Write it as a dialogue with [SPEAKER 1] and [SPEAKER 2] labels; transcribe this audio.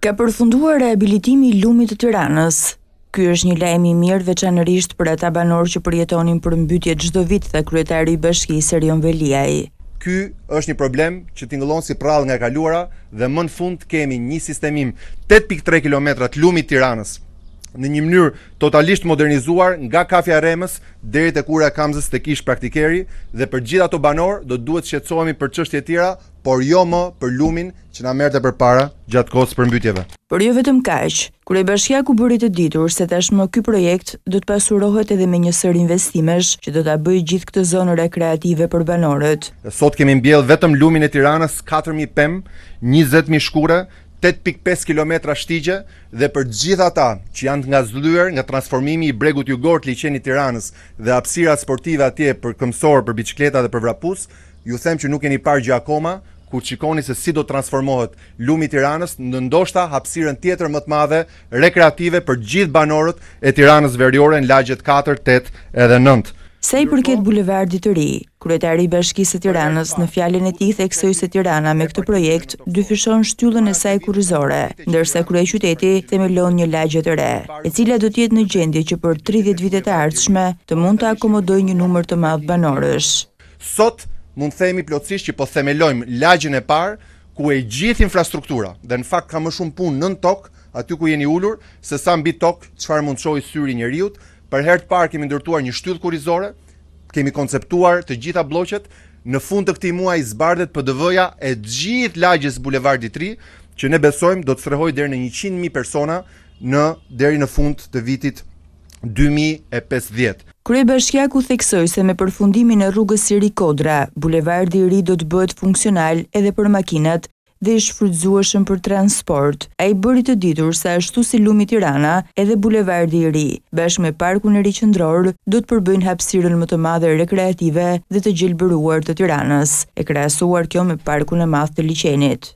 [SPEAKER 1] Ka përfunduar rehabilitimi i lumit të Tiranës. Ky është një lajm i mirë veçanërisht për ata banorë që përjetonin përmbytje çdo vit dhe kryetari i bashkisë Rion Veliaj.
[SPEAKER 2] Ky është një problem që tingëllon si prallë nga kaluara dhe më në fund kemi një sistemim 8.3 kilometra të lumit Tiranës në një mënyrë totalisht modernizuar nga kafja e Remës deri te kura e Kamzës te kish praktikeri dhe për gjithë ato banor do duhet shqetësohemi për çështje të tjera, por jo më për lumin që na merrte përpara gjatë kohës për mbytjeve. Por jo vetëm kaq,
[SPEAKER 1] Kryebashkia ku bëri të ditur se tashmë ky projekt do të pasurohet edhe me një sër investimesh që do ta bëjë gjithë
[SPEAKER 2] këtë zonë rekreative për banorët. Sot kemi mbjell vetëm lumin e Tiranës 4000 pem, 20000 shkure 8.5 km shtigje dhe për gjitha ta që janë nga zlyer nga transformimi i bregut jugor të qeni tiranës dhe apsira sportive atje për këmsor, për bicikleta dhe për vrapus, ju them që nuk e një parë gjë akoma, ku qikoni se si do transformohet lumi tiranës në ndoshta hapsiren tjetër më të madhe rekreative për gjithë banorët e tiranës verjore në lagjet 4, 8 edhe 9.
[SPEAKER 1] Se i përket bulevardi të ri, kryetari i Bashkisë së Tiranës në fjalën e tij theksoi se Tirana me këtë projekt dyfishon shtyllën e saj kurrizore, ndërsa kryeqyteti themelon një lagje të re, e cila do të jetë në gjendje që për 30 vitet të ardhshme të mund të akomodojë një numër të madh
[SPEAKER 2] banorësh. Sot mund themi plotësisht që po themelojmë lagjen e parë ku e gjithë infrastruktura, dhe në fakt ka më shumë punë nën tokë, aty ku jeni ulur, sesa mbi tokë, çfarë mund të shojë syri i Për herë të parë kemi ndërtuar një shtyllë kurrizore, kemi konceptuar të gjitha bloqet. Në fund të këtij muaji zbardhet PDV-ja e gjithë lagjes Bulevardi 3, që ne besojmë do të strehojë deri në 100.000 persona në deri në fund të vitit 2050.
[SPEAKER 1] Krye Bashkiaku theksoj se me përfundimin e rrugës Siri Kodra, bulevardi i ri do të bëhet funksional edhe për makinat dhe i shfrydzueshëm për transport. A i bëri të ditur se ashtu si lumi Tirana edhe bulevardi i ri, bash me parku në ri qëndror, do të përbëjnë hapsirën më të madhe rekreative dhe të gjilbëruar të Tiranës, e krasuar kjo me parku në math të liqenit.